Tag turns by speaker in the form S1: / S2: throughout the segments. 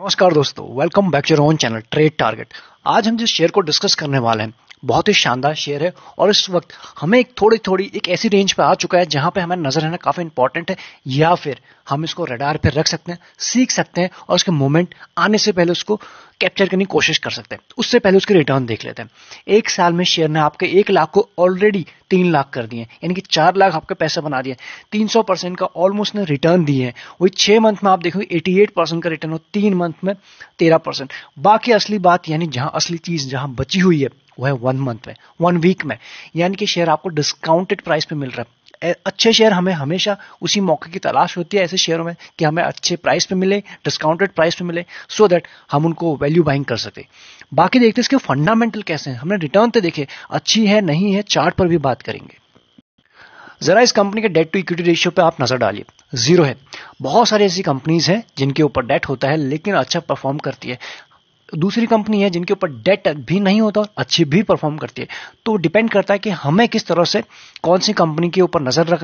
S1: नमस्कार दोस्तों welcome back to own channel trade target आज हम जिस शेयर को डिस्कस करने वाले हैं बहुत ही शानदार शेयर है और इस वक्त हमें एक थोड़ी थोड़ी एक ऐसी रेंज पे आ चुका है जहां पे हमें नजर रहना काफी इंपॉर्टेंट है या फिर हम इसको रेडार पे रख सकते हैं सीख सकते हैं और उसके मोमेंट आने से पहले उसको कैप्चर करने की कोशिश कर सकते हैं उससे पहले उसके रिटर्न देख लेते हैं एक साल में शेयर ने आपके एक लाख को ऑलरेडी तीन लाख कर दिए यानी कि चार लाख आपके पैसे बना दिए तीन सौ परसेंट का ऑलमोस्ट ने रिटर्न दिए हैं वही छह मंथ में आप देखोगे एटी एट परसेंट का रिटर्न हो तीन मंथ में तेरह परसेंट बाकी असली बात यानी जहां असली चीज़ जहां बची हुई है वह वन मंथ में वन वीक में यानी कि शेयर आपको डिस्काउंटेड प्राइस पे मिल रहा है अच्छे शेयर हमें हमेशा उसी मौके की तलाश होती है ऐसे शेयरों में कि हमें अच्छे प्राइस पे मिले डिस्काउंटेड प्राइस पे मिले सो so दैट हम उनको वैल्यू बाइंग कर सके बाकी देखते हैं इसके फंडामेंटल कैसे हैं हमने रिटर्न तो देखे अच्छी है नहीं है चार्ट पर भी बात करेंगे जरा इस कंपनी के डेट टू इक्विटी रेशियो पे आप नजर डालिए जीरो है बहुत सारी ऐसी कंपनीज हैं जिनके ऊपर डेट होता है लेकिन अच्छा परफॉर्म करती है दूसरी कंपनी है जिनके ऊपर डेट भी नहीं होता और अच्छी भी परफॉर्म करती है तो डिपेंड करता है कि हमें किस तरह से कौन सी कंपनी के ऊपर नज़र रख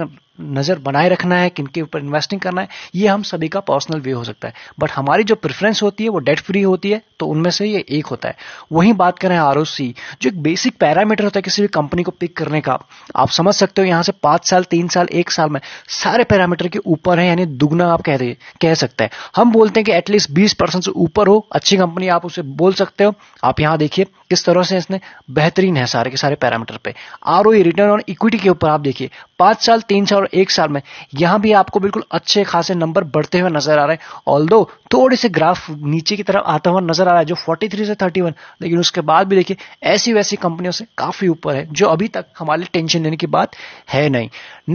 S1: नज़र बनाए रखना है किनके ऊपर इन्वेस्टिंग करना है ये हम सभी का पर्सनल व्यू हो सकता है बट हमारी जो प्रेफरेंस होती है वो डेट फ्री होती है तो उनमें से ये एक होता है वही बात करें आर जो एक बेसिक पैरामीटर होता है किसी भी कंपनी को पिक करने का आप समझ सकते हो यहां से पांच साल तीन साल एक साल में सारे पैरामीटर के ऊपर है यानी दुगना आप कह रहे कह सकते हैं हम बोलते हैं कि एटलीस्ट बीस परसेंट से ऊपर हो अच्छी कंपनी आप उसे बोल सकते हो आप यहां देखिए किस तरह से इसने बेहतरीन है सारे के सारे पैरामीटर पे आर रिटर्न ऑन इक्विटी के ऊपर आप देखिए पांच साल तीन साल और एक साल में यहां भी आपको बिल्कुल अच्छे खासे नंबर बढ़ते हुए नजर आ रहे हैं ऑल दो थोड़े से ग्राफ नीचे की तरफ आता हुआ नजर आ रहा है जो 43 से 31 लेकिन उसके बाद भी देखिए ऐसी वैसी कंपनियों से काफी ऊपर है जो अभी तक हमारे टेंशन लेने की बात है नहीं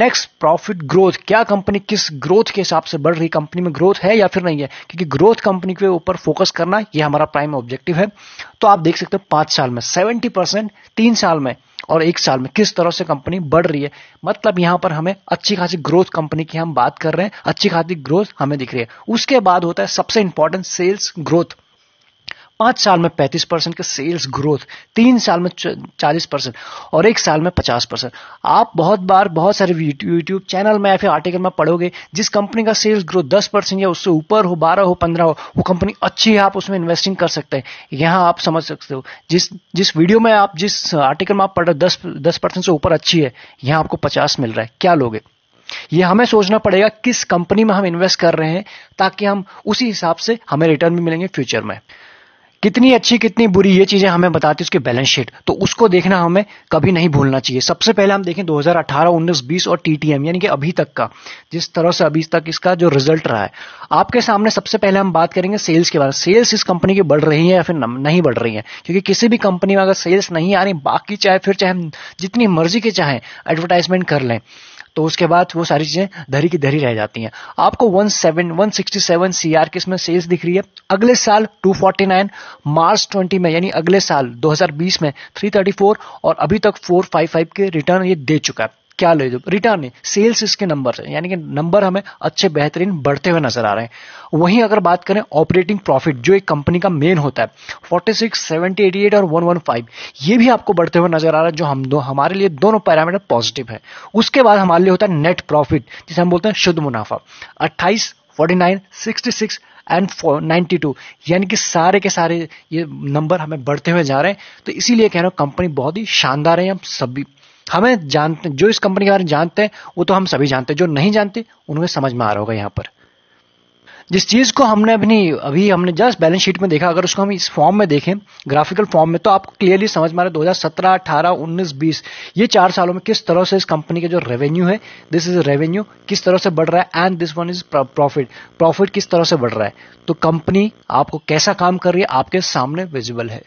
S1: नेक्स्ट प्रॉफिट ग्रोथ क्या कंपनी किस ग्रोथ के हिसाब से बढ़ रही कंपनी में ग्रोथ है या फिर नहीं है क्योंकि ग्रोथ कंपनी के ऊपर फोकस करना यह हमारा प्राइम ऑब्जेक्टिव है तो आप देख सकते हो पांच साल में सेवेंटी परसेंट तीन साल में और एक साल में किस तरह से कंपनी बढ़ रही है मतलब यहां पर हमें अच्छी खासी ग्रोथ कंपनी की हम बात कर रहे हैं अच्छी खासी ग्रोथ हमें दिख रही है उसके बाद होता है सबसे इंपॉर्टेंट सेल्स ग्रोथ पांच साल में पैंतीस परसेंट का सेल्स ग्रोथ तीन साल में चालीस परसेंट और एक साल में पचास परसेंट आप बहुत बार बहुत सारे यूट्यूब चैनल में या फिर आर्टिकल में पढ़ोगे जिस कंपनी का सेल्स ग्रोथ दस परसेंट या उससे ऊपर हो बारह हो पंद्रह हो वो कंपनी अच्छी है आप उसमें इन्वेस्टिंग कर सकते हैं यहां आप समझ सकते हो जिस जिस वीडियो में आप जिस आर्टिकल में आप पढ़ रहे हो दस दस परसेंट से ऊपर अच्छी है यहां आपको पचास मिल रहा है क्या लोगे ये हमें सोचना पड़ेगा किस कंपनी में हम इन्वेस्ट कर रहे हैं ताकि हम उसी हिसाब से हमें रिटर्न भी मिलेंगे फ्यूचर में कितनी अच्छी कितनी बुरी ये चीजें हमें बताती है उसकी बैलेंस शीट तो उसको देखना हमें कभी नहीं भूलना चाहिए सबसे पहले हम देखें 2018, 19, 20 और टीटीएम यानी कि अभी तक का जिस तरह से अभी तक इसका जो रिजल्ट रहा है आपके सामने सबसे पहले हम बात करेंगे सेल्स के बारे में सेल्स इस कंपनी की बढ़ रही है या फिर नहीं बढ़ रही है क्योंकि किसी भी कंपनी में अगर सेल्स नहीं आ रही बाकी चाहे फिर चाहे जितनी मर्जी के चाहे एडवर्टाइजमेंट कर लें तो उसके बाद वो सारी चीज़ें धरी की धरी रह जाती हैं आपको 17 167 सीआर की इसमें सेल्स दिख रही है अगले साल 249 मार्च 20 में यानी अगले साल 2020 में 334 और अभी तक 455 के रिटर्न ये दे चुका है क्या ले दो रिटर्न है सेल्स इसके नंबर है यानी कि नंबर हमें अच्छे बेहतरीन बढ़ते हुए नजर आ रहे हैं वहीं अगर बात करें ऑपरेटिंग प्रॉफिट जो एक कंपनी का मेन होता है 46, 70, 88 और 115 ये भी आपको बढ़ते हुए नजर आ रहा है जो हम दो हमारे लिए दोनों पैरामीटर पॉजिटिव है उसके बाद हमारे लिए होता है नेट प्रॉफिट जिसे हम बोलते हैं शुद्ध मुनाफा अट्ठाईस forty nine sixty six and ninety two यानी कि सारे के सारे ये नंबर हमें बढ़ते हुए जा रहे हैं तो इसीलिए कह रहा हूँ कंपनी बहुत ही शानदार है हम सभी हमें जानते जो इस कंपनी के बारे में जानते हैं वो तो हम सभी जानते हैं जो नहीं जानते उनको समझ में आ रहा होगा यहाँ पर जिस चीज को हमने अपनी अभी हमने जस्ट बैलेंस शीट में देखा अगर उसको हम इस फॉर्म में देखें ग्राफिकल फॉर्म में तो आपको क्लियरली समझ में आ रहा है दो हजार सत्रह अठारह उन्नीस बीस ये चार सालों में किस तरह से इस कंपनी का जो रेवेन्यू है दिस इज रेवेन्यू किस तरह से बढ़ रहा है and this one is profit profit किस तरह से बढ़ रहा है तो कंपनी आपको कैसा काम कर रही है आपके सामने विजिबल है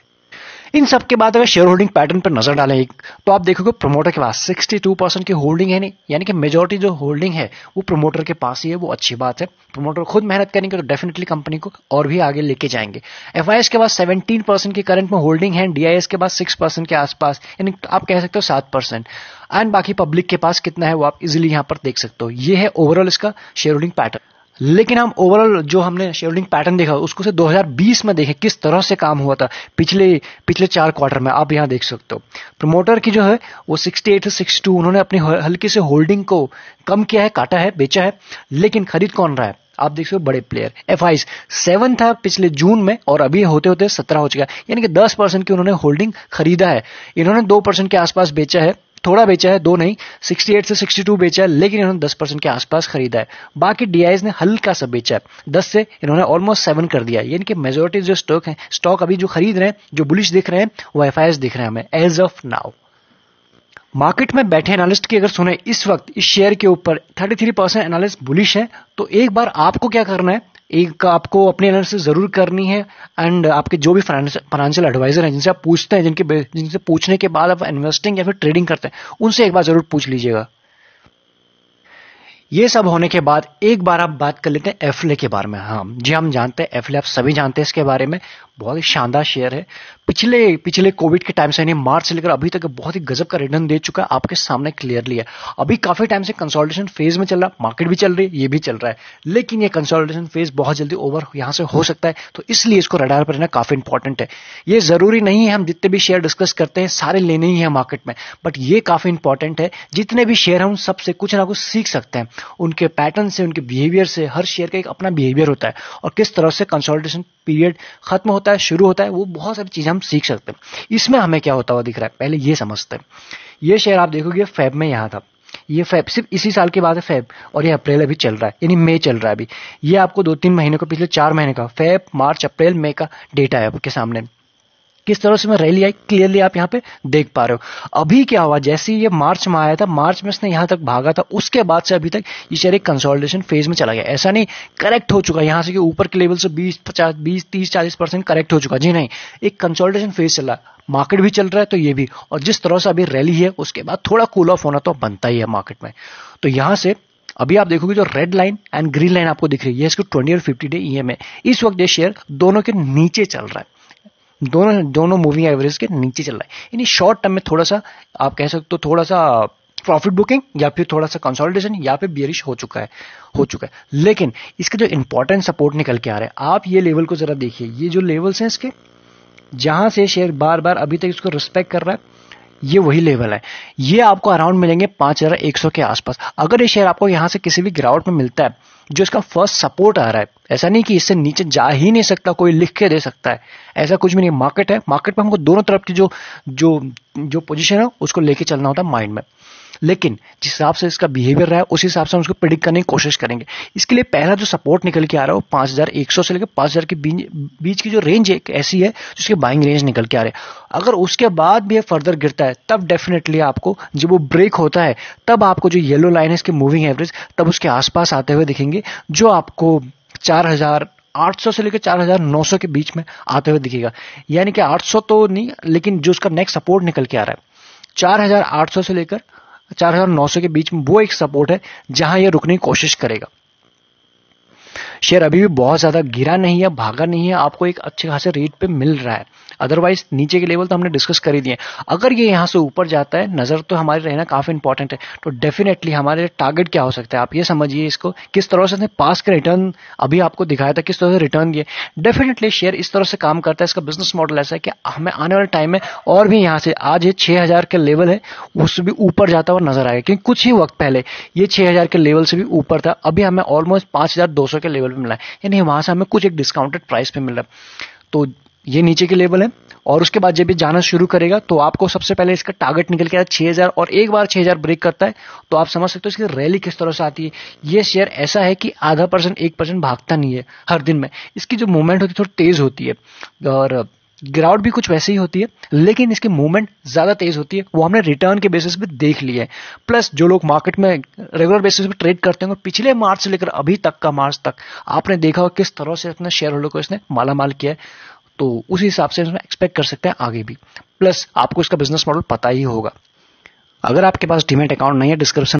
S1: इन सब के बाद अगर शेयर होल्डिंग पैटर्न पर नजर डालें एक तो आप देखोगे प्रमोटर के पास 62 परसेंट की होल्डिंग है नहीं यानी कि मेजोरिटी जो होल्डिंग है वो प्रमोटर के पास ही है वो अच्छी बात है प्रमोटर खुद मेहनत करेंगे तो डेफिनेटली कंपनी को और भी आगे लेके जाएंगे एफ के पास सेवनटीन परसेंट की करंट में होल्डिंग है डी के पास सिक्स परसेंट के आसपास यानी आप कह सकते हो सात परसेंट एंड बाकी पब्लिक के पास कितना है वो आप इजिली यहाँ पर देख सकते हो ये है ओवरऑल इसका शेयर होल्डिंग पैटर्न लेकिन हम ओवरऑल जो हमने शेयरिंग पैटर्न देखा उसको से 2020 में देखें किस तरह से काम हुआ था पिछले पिछले चार क्वार्टर में आप यहां देख सकते हो प्रमोटर की जो है वो 68 62 उन्होंने अपनी हल्की से होल्डिंग को कम किया है काटा है बेचा है लेकिन खरीद कौन रहा है आप देख सकते हो बड़े प्लेयर एफ आई सेवन था पिछले जून में और अभी होते होते सत्रह हो चुका है यानी कि दस परसेंट की उन्होंने होल्डिंग खरीदा है इन्होंने दो परसेंट के आसपास बेचा है थोड़ा बेचा है दो नहीं 68 से 62 बेचा है लेकिन इन्होंने 10 परसेंट के आसपास खरीदा है बाकी डी ने हल्का सा बेचा है 10 से इन्होंने ऑलमोस्ट सेवन कर दिया यानी कि मेजोरिटी जो स्टॉक है स्टॉक अभी जो खरीद रहे हैं जो बुलिश दिख रहे हैं वो एफ दिख रहे हैं हमें एज ऑफ नाउ मार्केट में बैठे एनालिस्ट की अगर सुने इस वक्त इस शेयर के ऊपर 33 परसेंट एनालिस्ट बुलिश है तो एक बार आपको क्या करना है एक आपको अपने एनालिसिस ज़रूर करनी है एंड आपके जो भी फाइनेंशियल एडवाइज़र हैं जिनसे आप पूछते हैं जिनके जिनसे पूछने के बाद आप इन्वेस्टिंग या फिर ट्रेडिंग करते हैं उनसे एक बार ज़रूर पूछ लीजिएगा ये सब होने के बाद एक बार आप बात कर लेते हैं एफले के बारे में हाँ जी हम जानते हैं एफले आप सभी जानते हैं इसके बारे में बहुत ही शानदार शेयर है पिछले पिछले कोविड के टाइम से यानी मार्च से लेकर अभी तक बहुत ही गजब का रिटर्न दे चुका है आपके सामने क्लियरली है अभी काफी टाइम से कंसोलिडेशन फेज में चल रहा है मार्केट भी चल रही है ये भी चल रहा है लेकिन ये कंसोलिडेशन फेज बहुत जल्दी ओवर यहां से हो सकता है तो इसलिए इसको रडार पर रहना काफी इंपॉर्टेंट है ये जरूरी नहीं है हम जितने भी शेयर डिस्कस करते हैं सारे लेने ही है मार्केट में बट ये काफी इंपॉर्टेंट है जितने भी शेयर हैं उन सबसे कुछ ना कुछ सीख सकते हैं उनके पैटर्न से उनके बिहेवियर से हर शेयर का एक अपना बिहेवियर होता है और किस तरह से कंसोलिडेशन पीरियड खत्म होता है होता है शुरू होता है वो बहुत सारी चीजें हम सीख सकते हैं इसमें हमें क्या होता हुआ दिख रहा है पहले ये समझते हैं ये शेयर आप देखोगे फैब में यहाँ था ये फैब सिर्फ इसी साल की बात है फैब और ये अप्रैल अभी चल रहा है यानी मई चल रहा है अभी ये आपको दो तीन महीने का पिछले चार महीने का फैब मार्च अप्रैल मई का डेटा है आपके सामने किस तरह से मैं रैली आई क्लियरली आप यहाँ पे देख पा रहे हो अभी क्या हुआ जैसे ये मार्च में आया था मार्च में इसने यहाँ तक भागा था उसके बाद से अभी तक ये शेयर एक कंसोलिडेशन फेज में चला गया ऐसा नहीं करेक्ट हो चुका यहाँ से ऊपर के लेवल से बीस पचास बीस तीस चालीस परसेंट करेक्ट हो चुका जी नहीं एक कंसोलिडेशन फेज चला मार्केट भी चल रहा है तो ये भी और जिस तरह से अभी रैली है उसके बाद थोड़ा कूल ऑफ होना तो बनता ही है मार्केट में तो यहाँ से अभी आप देखोगे जो red line and green line आपको दिख रही है इसको 20 और 50 डे ई है इस वक्त ये शेयर दोनों के नीचे चल रहा है दोनों दोनों मूविंग एवरेज के नीचे चल रहा है यानी शॉर्ट टर्म में थोड़ा सा आप कह सकते हो थोड़ा सा प्रॉफिट बुकिंग या फिर थोड़ा सा कंसोलिडेशन या फिर बियरिश हो चुका है हो चुका है लेकिन इसका जो इंपॉर्टेंट सपोर्ट निकल के आ रहा है आप ये लेवल को जरा देखिए ये जो लेवल्स हैं इसके जहां से शेयर बार बार अभी तक इसको रिस्पेक्ट कर रहा है ये वही लेवल है ये आपको अराउंड मिलेंगे पांच हज़ार एक सौ के आसपास अगर ये शेयर आपको यहां से किसी भी गिरावट में मिलता है जो इसका फर्स्ट सपोर्ट आ रहा है ऐसा नहीं कि इससे नीचे जा ही नहीं सकता कोई लिख के दे सकता है ऐसा कुछ भी नहीं मार्केट है मार्केट में हमको दोनों तरफ की जो जो जो पोजीशन है उसको लेके चलना होता है माइंड में लेकिन जिस हिसाब से इसका बिहेवियर रहा है उस हिसाब से हम उसको प्रिडिक्ट करने की कोशिश करेंगे इसके लिए पहला जो सपोर्ट निकल के आ रहा वो पांच हज़ार एक सौ से लेकर पांच हज़ार के बीच की जो रेंज एक ऐसी है जिसके बाइंग रेंज निकल के आ रहा है अगर उसके बाद भी फर्दर गिरता है तब डेफिनेटली आपको जब वो ब्रेक होता है तब आपको जो येलो लाइन है इसके मूविंग एवरेज तब उसके आसपास आते हुए दिखेंगे जो आपको चार हजार 800 से लेकर 4900 के बीच में आते हुए दिखेगा यानी कि 800 तो नहीं लेकिन जो उसका नेक्स्ट सपोर्ट निकल के आ रहा है 4800 से लेकर चार हजार नौ सौ के बीच में वो एक सपोर्ट है जहां ये रुकने की कोशिश करेगा शेयर अभी भी बहुत ज़्यादा गिरा नहीं है भागा नहीं है आपको एक अच्छे खासे रेट पे मिल रहा है अदरवाइज नीचे के लेवल तो हमने डिस्कस कर ही दिए अगर ये यहाँ से ऊपर जाता है नज़र तो हमारे रहना काफ़ी इंपॉर्टेंट है तो डेफिनेटली हमारे टारगेट क्या हो सकता है आप ये समझिए इसको किस तरह से पास का रिटर्न अभी आपको दिखाया था किस तरह से रिटर्न दिए डेफिनेटली शेयर इस तरह से काम करता है इसका बिजनेस मॉडल ऐसा है कि हमें आने वाले टाइम में और भी यहाँ से आज ये छह हज़ार के लेवल है उससे भी ऊपर जाता हुआ नजर आएगा क्योंकि कुछ ही वक्त पहले ये छह हज़ार के लेवल से भी ऊपर था अभी हमें ऑलमोस्ट पांच हज़ार दो सौ के लेवल लेवल पे मिला है यानी वहां से हमें कुछ एक डिस्काउंटेड प्राइस पे मिल रहा है तो ये नीचे के लेवल है और उसके बाद जब ये जाना शुरू करेगा तो आपको सबसे पहले इसका टारगेट निकल के आता है हजार और एक बार छह ब्रेक करता है तो आप समझ सकते हो इसकी रैली किस तरह से आती है ये शेयर ऐसा है कि आधा परसेंट एक परसेंट भागता नहीं है हर दिन में इसकी जो मूवमेंट होती है थोड़ी तेज होती है और ग्राउंड भी कुछ वैसे ही होती है लेकिन इसकी मूवमेंट ज़्यादा तेज़ होती है वो हमने रिटर्न के बेसिस पे देख लिया है प्लस जो लोग मार्केट में रेगुलर बेसिस पे ट्रेड करते हैं पिछले मार्च से लेकर अभी तक का मार्च तक आपने देखा हो किस तरह से अपने शेयर होल्डर को इसने माला माल किया है तो उस हिसाब से इसमें एक्सपेक्ट कर सकते हैं आगे भी प्लस आपको इसका बिजनेस मॉडल पता ही होगा अगर आपके पास डिमेट अकाउंट नहीं है डिस्क्रिप्शन